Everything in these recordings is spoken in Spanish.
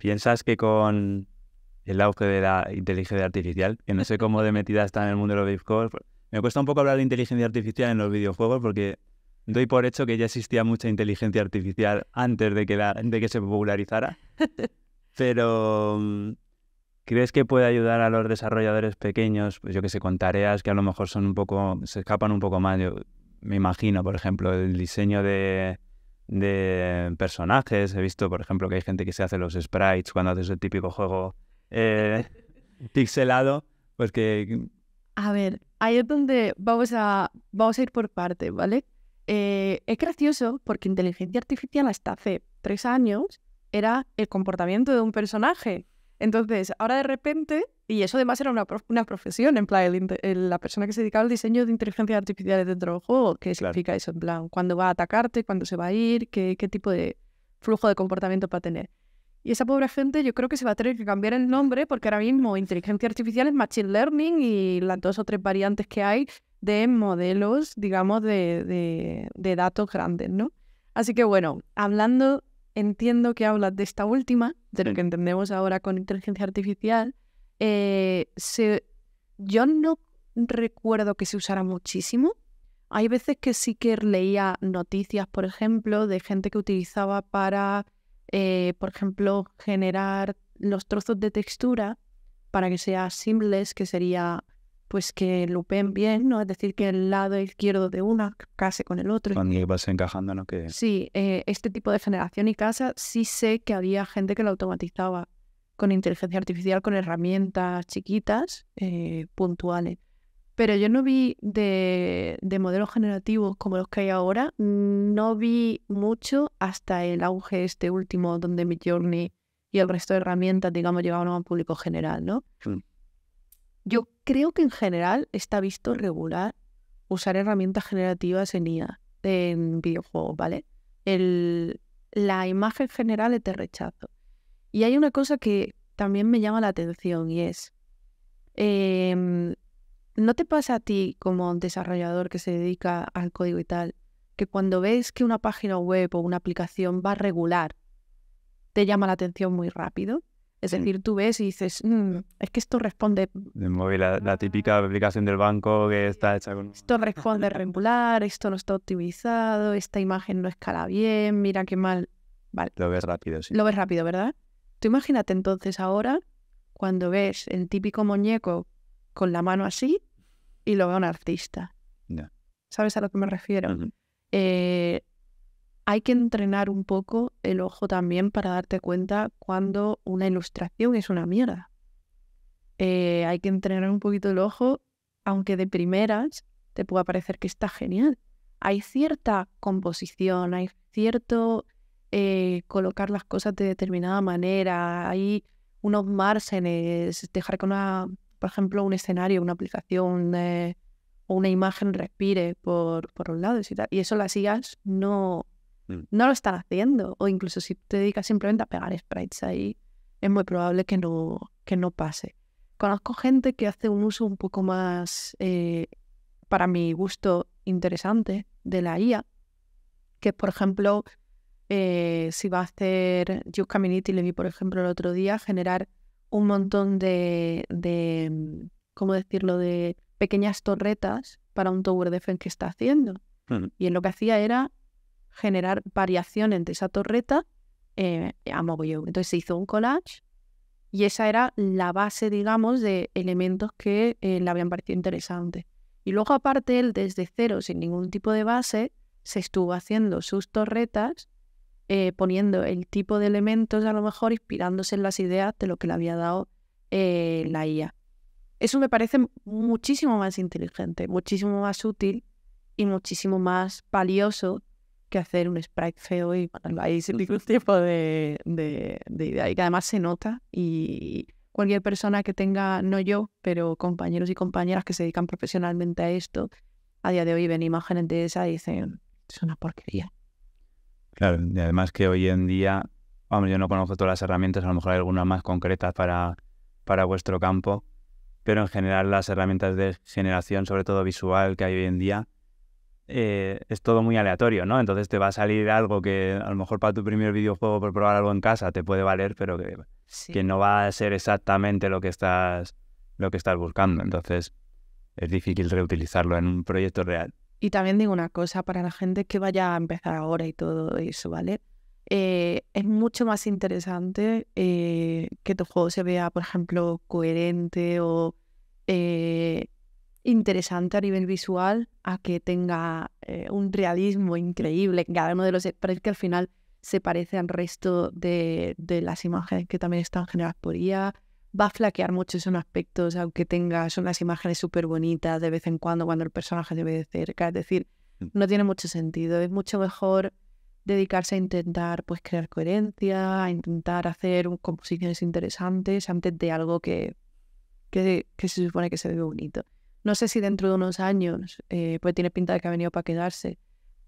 ¿Piensas que con el auge de la inteligencia artificial, que no sé cómo de metida está en el mundo de los videojuegos, pues, me cuesta un poco hablar de inteligencia artificial en los videojuegos porque doy por hecho que ya existía mucha inteligencia artificial antes de que, se popularizara. Pero, ¿crees que puede ayudar a los desarrolladores pequeños, pues yo que sé, con tareas que a lo mejor son un poco, se escapan un poco más? Yo me imagino, por ejemplo, el diseño de, de personajes. He visto, por ejemplo, que hay gente que se hace los sprites cuando haces el típico juego eh, pixelado. Pues que. A ver, ahí es donde vamos a, vamos a ir por parte, ¿vale? Eh, es gracioso porque inteligencia artificial hasta hace tres años era el comportamiento de un personaje. Entonces, ahora de repente, y eso además era una, una profesión, en plan, la persona que se dedicaba al diseño de inteligencia artificial dentro del juego, ¿qué significa eso? En plan, ¿cuándo va a atacarte? ¿Cuándo se va a ir? ¿Qué, tipo de flujo de comportamiento va a tener? Y esa pobre gente yo creo que se va a tener que cambiar el nombre porque ahora mismo inteligencia artificial es machine learning y las dos o tres variantes que hay de modelos, digamos, de, de datos grandes, ¿no? Así que bueno, hablando entiendo que hablas de esta última, de lo que entendemos ahora con inteligencia artificial. Eh, yo no recuerdo que se usara muchísimo. Hay veces que sí que leía noticias, por ejemplo, de gente que utilizaba para, eh, por ejemplo, generar los trozos de textura para que sea simples que sería pues que lupen bien, ¿no? Es decir, que el lado izquierdo de una case con el otro. Cuando vas encajando, ¿no? Que... Sí, eh, este tipo de generación y casa sí sé que había gente que lo automatizaba con inteligencia artificial, con herramientas chiquitas, eh, puntuales. Pero yo no vi de, modelos generativos como los que hay ahora, no vi mucho hasta el auge este último donde Midjourney y el resto de herramientas, digamos, llegaban a un público general, ¿no? Mm. Yo creo que en general está visto regular usar herramientas generativas en IA, en videojuegos, ¿vale? El, la imagen general es de rechazo. Y hay una cosa que también me llama la atención y es, em, ¿no te pasa a ti como desarrollador que se dedica al código y tal, que cuando ves que una página web o una aplicación va regular, te llama la atención muy rápido? Es decir, tú ves y dices, mm, es que esto responde... la, típica ah, aplicación del banco que está hecha con... Esto responde regular, esto no está optimizado, esta imagen no escala bien, mira qué mal... Vale. Lo ves rápido, sí. Lo ves rápido, ¿verdad? Tú imagínate entonces ahora cuando ves el típico muñeco con la mano así y lo ve un artista. ¿Sabes a lo que me refiero? Hay que entrenar un poco el ojo también para darte cuenta cuando una ilustración es una mierda. Eh, hay que entrenar un poquito el ojo, aunque de primeras te pueda parecer que está genial. Hay cierta composición, hay cierto eh, colocar las cosas de determinada manera, hay unos márgenes, dejar que una, por ejemplo, un escenario, una aplicación eh, o una imagen respire por, un los lados y tal. Y eso las sigas no, Mm. no lo están haciendo. O incluso si te dedicas simplemente a pegar sprites ahí, es muy probable que no, que no pase. Conozco gente que hace un uso un poco más, eh, para mi gusto, interesante de la IA, que por ejemplo, eh, si va a hacer, yo Community le vi por ejemplo el otro día generar un montón de, de mm, ¿cómo decirlo?, de pequeñas torretas para un tower defense que está haciendo. Y en lo que hacía era generar variación entre esa torreta eh, a mogollón. Entonces se hizo un collage y esa era la base, digamos, de elementos que eh, le habían parecido interesantes. Y luego aparte él desde cero, sin ningún tipo de base, se estuvo haciendo sus torretas, eh, poniendo el tipo de elementos a lo mejor inspirándose en las ideas de lo que le había dado eh, la IA. Eso me parece muchísimo más inteligente, muchísimo más útil y muchísimo más valioso que hacer un sprite feo y tipo de, idea. Y que además se nota y cualquier persona que tenga, no yo, pero compañeros y compañeras que se dedican profesionalmente a esto, a día de hoy ven imágenes de esa y dicen, es una porquería. Claro, y además que hoy en día, vamos, yo no conozco todas las herramientas, a lo mejor hay algunas más concretas para, para vuestro campo, pero en general las herramientas de generación, sobre todo visual, que hay hoy en día, eh, es todo muy aleatorio, ¿no? Entonces te va a salir algo que a lo mejor para tu primer videojuego por probar algo en casa te puede valer, pero que, que no va a ser exactamente lo que estás, lo que estás buscando. Entonces es difícil reutilizarlo en un proyecto real. Y también digo una cosa para la gente que vaya a empezar ahora y todo eso, ¿vale? Eh, es mucho más interesante eh, que tu juego se vea, por ejemplo, coherente o eh, interesante a nivel visual, a que tenga eh, un realismo increíble, cada uno de los sprites e, que al final se parece al resto de, de, las imágenes que también están generadas por IA. Va a flaquear mucho esos aspectos, aunque tenga son imágenes súper bonitas de vez en cuando cuando el personaje se ve de cerca. Es decir, mm. no tiene mucho sentido. Es mucho mejor dedicarse a intentar pues crear coherencia, a intentar hacer composiciones interesantes antes de algo que, que se supone que se ve bonito. No sé si dentro de unos años, eh, pues tiene pinta de que ha venido para quedarse.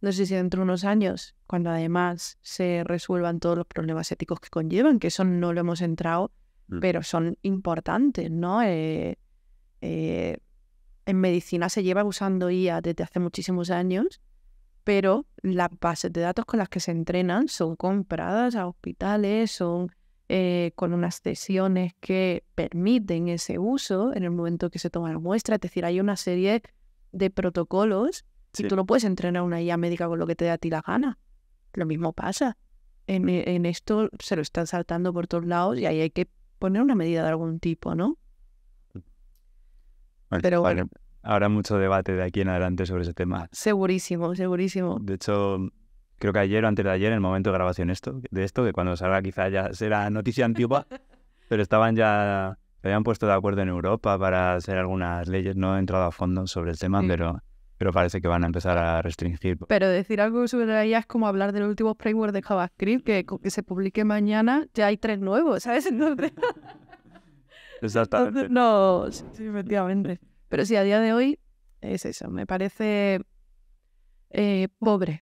No sé si dentro de unos años, cuando además se resuelvan todos los problemas éticos que conllevan, que eso no lo hemos entrado, mm. pero son importantes, ¿no? Eh, eh, en medicina se lleva usando IA desde hace muchísimos años, pero las bases de datos con las que se entrenan son compradas a hospitales, son eh, con unas sesiones que permiten ese uso en el momento que se toma la muestra. Es decir, hay una serie de protocolos y tú lo puedes entrenar una IA médica con lo que te dé a ti la gana. Lo mismo pasa. En, esto se lo están saltando por todos lados y ahí hay que poner una medida de algún tipo, ¿no? Mm. Pero bueno, habrá mucho debate de aquí en adelante sobre ese tema. Segurísimo, segurísimo. De hecho, creo que ayer o antes de ayer, en el momento de grabación esto, de esto, que cuando salga quizá ya será noticia antigua, pero estaban ya, se habían puesto de acuerdo en Europa para hacer algunas leyes, no he entrado a fondo sobre el tema, pero, parece que van a empezar a restringir. Pero decir algo sobre ella es como hablar del último framework de JavaScript, que, que se publique mañana, ya hay tres nuevos, ¿sabes? Entonces... Exactamente. no, sí, efectivamente. Pero sí, a día de hoy es eso, me parece eh, pobre